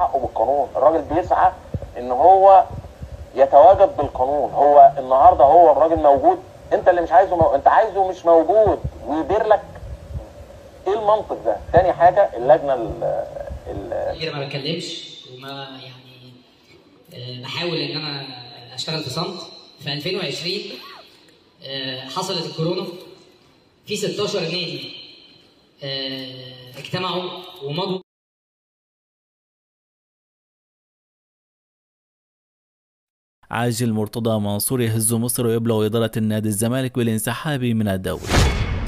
حقه بالقانون الراجل بيسعى ان هو يتواجد بالقانون هو النهارده هو الراجل موجود انت اللي مش عايزه مو... انت عايزه مش موجود ويدير لك ايه المنطق ده تاني حاجه اللجنه ال ال ما بتكلمش وما يعني آه، بحاول ان انا اشتغل في صمت في 2020 آه، حصلت الكورونا في 16 نادي آه، اجتمعوا ومضوا عاجل مرتضى منصور يهز مصر ويبلغ إدارة النادي الزمالك بالانسحاب من الدوري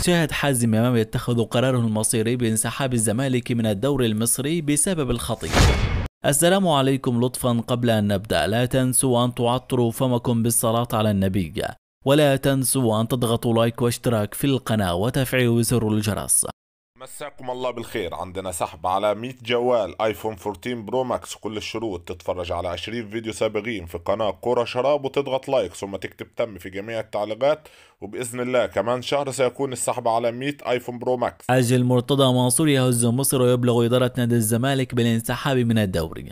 شاهد حازم إمام يتخذ قراره المصيري بانسحاب الزمالك من الدوري المصري بسبب الخطيئة السلام عليكم لطفا قبل أن نبدأ لا تنسوا أن تعطروا فمكم بالصلاة على النبي ولا تنسوا أن تضغطوا لايك واشتراك في القناة وتفعيل زر الجرس مساكم الله بالخير عندنا سحب على 100 جوال ايفون 14 برو ماكس كل الشروط تتفرج على 20 فيديو سابقين في قناة كرة شراب وتضغط لايك ثم تكتب تم في جميع التعليقات وبإذن الله كمان شهر سيكون السحب على 100 ايفون برو ماكس أجل مرتضى منصور يهز مصر ويبلغ إدارة نادي الزمالك بالانسحاب من الدوري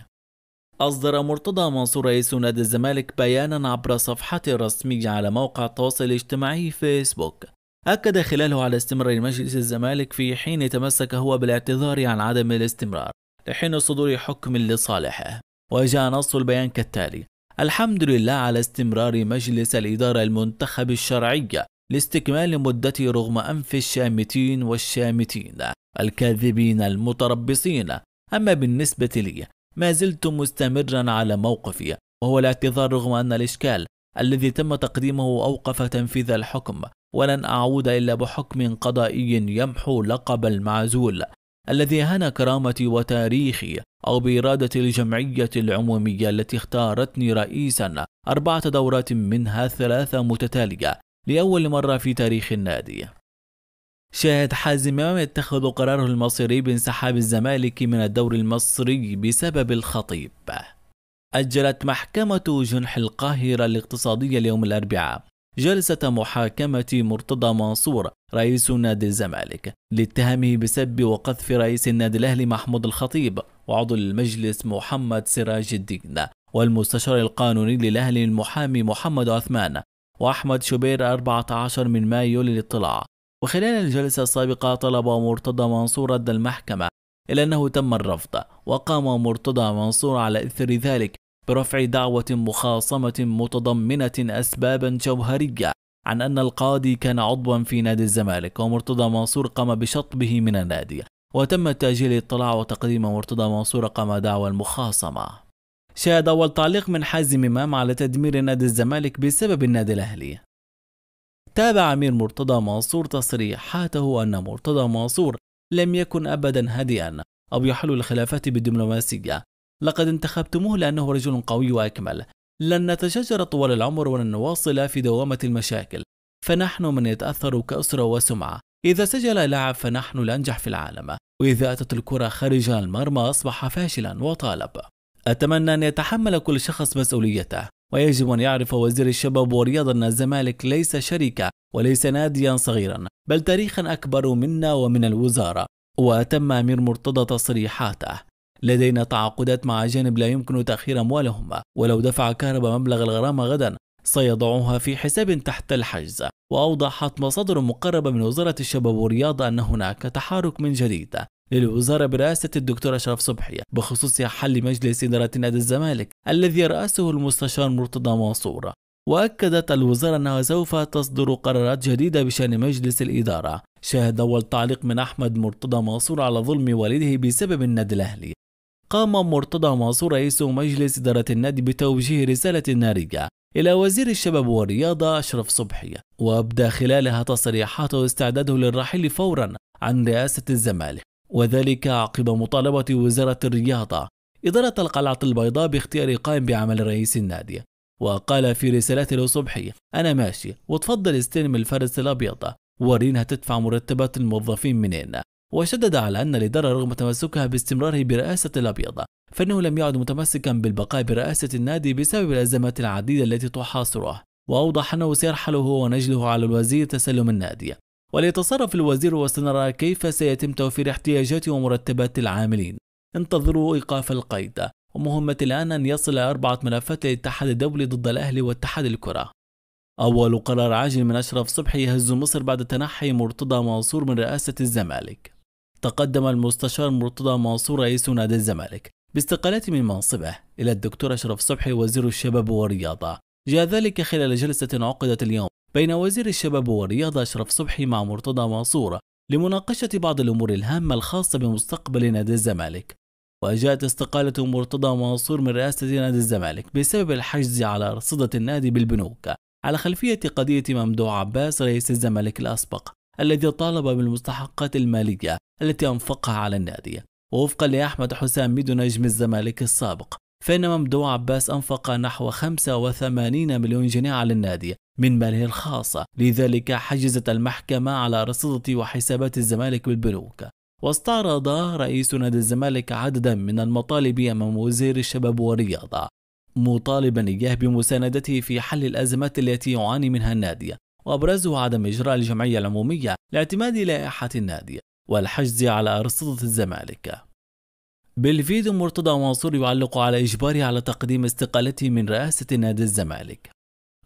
أصدر مرتضى منصور رئيس نادي الزمالك بيانا عبر صفحته الرسمية على موقع التواصل الاجتماعي فيسبوك أكد خلاله على استمرار مجلس الزمالك في حين تمسك هو بالاعتذار عن عدم الاستمرار لحين صدور حكم لصالحه وجاء نص البيان كالتالي الحمد لله على استمرار مجلس الإدارة المنتخب الشرعية لاستكمال مدة رغم أنف الشامتين والشامتين الكاذبين المتربصين أما بالنسبة لي ما زلت مستمرا على موقفي وهو الاعتذار رغم أن الإشكال الذي تم تقديمه أوقف تنفيذ الحكم ولن أعود إلا بحكم قضائي يمحو لقب المعزول الذي هان كرامتي وتاريخي أو بإرادة الجمعية العمومية التي اختارتني رئيسا أربعة دورات منها ثلاثة متتالية لأول مرة في تاريخ النادي شاهد حازم إمام يتخذ قراره المصيري بانسحاب الزمالك من الدوري المصري بسبب الخطيب أجلت محكمة جنح القاهرة الاقتصادية اليوم الأربعاء جلسة محاكمة مرتضى منصور رئيس نادي الزمالك لاتهامه بسب وقذف رئيس النادي الأهلي محمود الخطيب وعضو المجلس محمد سراج الدين والمستشار القانوني للأهلي المحامي محمد عثمان وأحمد شبير 14 من مايو للاطلاع وخلال الجلسة السابقة طلب مرتضى منصور رد المحكمة إلا أنه تم الرفض وقام مرتضى منصور على إثر ذلك برفع دعوة مخاصمة متضمنة أسبابا جوهرية عن أن القاضي كان عضوا في نادي الزمالك ومرتضى منصور قام بشطبه من النادي وتم تأجيل الاطلاع وتقديم مرتضى منصور قام دعوى المخاصمة شهد أول تعليق من حازم إمام على تدمير نادي الزمالك بسبب النادي الأهلي تابع أمير مرتضى منصور تصريحاته أن مرتضى منصور لم يكن أبدا هادئا أو يحل الخلافات بالدبلوماسية لقد انتخبتموه لأنه رجل قوي وأكمل لن نتشاجر طوال العمر ولن نواصل في دوامة المشاكل فنحن من يتأثر كأسرة وسمعة إذا سجل لاعب فنحن الأنجح في العالم وإذا أتت الكرة خارج المرمى أصبح فاشلا وطالب أتمنى أن يتحمل كل شخص مسؤوليته ويجب أن يعرف وزير الشباب والرياضة أن الزمالك ليس شركة وليس ناديا صغيرا بل تاريخا أكبر منا ومن الوزارة وأتم أمير مرتضى تصريحاته لدينا تعاقدات مع أجانب لا يمكن تأخير أموالهم ولو دفع كهرباء مبلغ الغرامة غدا سيضعها في حساب تحت الحجز وأوضحت مصادر مقربة من وزارة الشباب والرياضة أن هناك تحرك من جديد للوزارة برئاسة الدكتور أشرف صبحي بخصوص حل مجلس إدارة نادي الزمالك الذي يرأسه المستشار مرتضى منصور وأكدت الوزارة أنها سوف تصدر قرارات جديدة بشأن مجلس الإدارة شاهد أول تعليق من أحمد مرتضى منصور على ظلم والده بسبب النادي الأهلي قام مرتضى منصور رئيس مجلس إدارة النادي بتوجيه رسالة نارية إلى وزير الشباب والرياضة أشرف صبحي وأبدى خلالها تصريحاته استعداده للرحيل فورا عن رئاسة الزمالك وذلك عقب مطالبة وزارة الرياضة إدارة القلعة البيضاء باختيار قائم بعمل رئيس النادي وقال في رسالته لصبحي أنا ماشي وتفضل استلم الفرس الأبيض ورينها تدفع مرتبات الموظفين منين وشدد على أن الإدارة رغم تمسكها باستمراره برئاسة الأبيض فإنه لم يعد متمسكا بالبقاء برئاسة النادي بسبب الأزمات العديدة التي تحاصره وأوضح أنه سيرحل هو ونجله على الوزير تسلم النادي وليتصرف الوزير وسنرى كيف سيتم توفير احتياجات ومرتبات العاملين انتظروا إيقاف القيد ومهمة الآن أن يصل أربعة ملفات للاتحاد الدولي ضد الأهلي واتحاد الكرة أول قرار عاجل من أشرف صبحي يهز مصر بعد تنحي مرتضى منصور من رئاسة الزمالك تقدم المستشار مرتضى منصور رئيس نادي الزمالك باستقالته من منصبه إلى الدكتور أشرف صبحي وزير الشباب والرياضة جاء ذلك خلال جلسة عقدت اليوم بين وزير الشباب والرياضة أشرف صبحي مع مرتضى منصور لمناقشة بعض الأمور الهامة الخاصة بمستقبل نادي الزمالك وجاءت استقالة مرتضى منصور من رئاسة نادي الزمالك بسبب الحجز على أرصدة النادي بالبنوك على خلفية قضية ممدوح عباس رئيس الزمالك الأسبق الذي طالب بالمستحقات المالية التي أنفقها على النادي ووفقا لأحمد حسام ميدو نجم الزمالك السابق فإن ممدوح عباس أنفق نحو 85 مليون جنيه على النادي من ماله الخاص لذلك حجزت المحكمة على رصيدة وحسابات الزمالك بالبنوك واستعرض رئيس نادي الزمالك عددا من المطالب أمام وزير الشباب والرياضة مطالبا إياه بمساندته في حل الأزمات التي يعاني منها النادي وأبرزه عدم إجراء الجمعية العمومية لاعتماد لائحة النادي والحجز على أرصدة الزمالك بالفيديو مرتضى منصور يعلق على إجباره على تقديم استقالته من رئاسة نادي الزمالك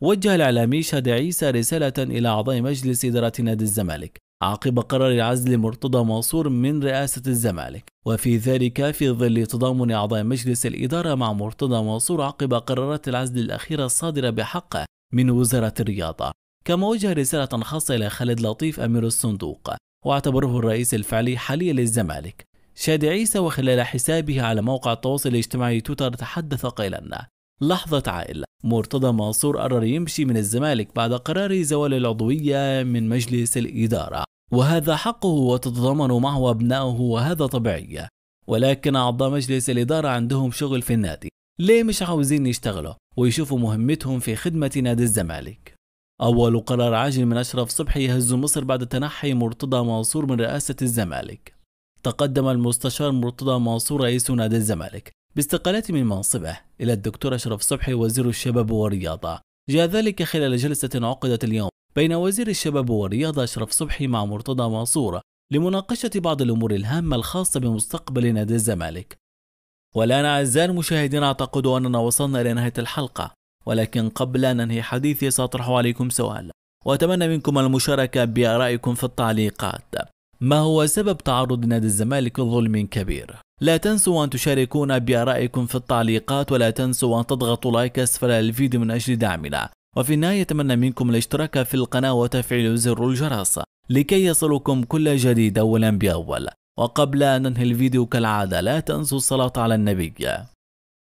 وجه الإعلامي شاد عيسى رسالة إلى أعضاء مجلس إدارة نادي الزمالك عقب قرار عزل مرتضى منصور من رئاسة الزمالك وفي ذلك في ظل تضامن أعضاء مجلس الإدارة مع مرتضى منصور عقب قرارات العزل الأخيرة الصادرة بحقه من وزارة الرياضة كما وجه رسالة خاصة إلى خالد لطيف أمير الصندوق واعتبره الرئيس الفعلي حاليا للزمالك شادي عيسى وخلال حسابه على موقع التواصل الاجتماعي تويتر تحدث قائلا لحظة عائل مرتضى منصور قرر يمشي من الزمالك بعد قرار زوال العضوية من مجلس الإدارة وهذا حقه وتتضامن معه أبنائه وهذا طبيعي ولكن أعضاء مجلس الإدارة عندهم شغل في النادي ليه مش عاوزين يشتغلوا ويشوفوا مهمتهم في خدمة نادي الزمالك أول قرار عاجل من أشرف صبحي يهز مصر بعد تنحي مرتضى منصور من رئاسة الزمالك تقدم المستشار مرتضى منصور رئيس نادي الزمالك باستقالته من منصبه إلى الدكتور أشرف صبحي وزير الشباب والرياضة جاء ذلك خلال جلسة عقدت اليوم بين وزير الشباب والرياضة أشرف صبحي مع مرتضى منصور لمناقشة بعض الأمور الهامة الخاصة بمستقبل نادي الزمالك والآن أعزائي المشاهدين أعتقد أننا وصلنا إلى نهاية الحلقة ولكن قبل أن أنهي حديثي سأطرح عليكم سؤال وأتمنى منكم المشاركة بآرائكم في التعليقات ما هو سبب تعرض نادي الزمالك لظلم كبير؟ لا تنسوا أن تشاركونا بآرائكم في التعليقات ولا تنسوا أن تضغطوا لايك أسفل الفيديو من أجل دعمنا وفي النهاية أتمنى منكم الاشتراك في القناة وتفعيل زر الجرس لكي يصلكم كل جديد أولا بأول وقبل أن ننهي الفيديو كالعادة لا تنسوا الصلاة على النبي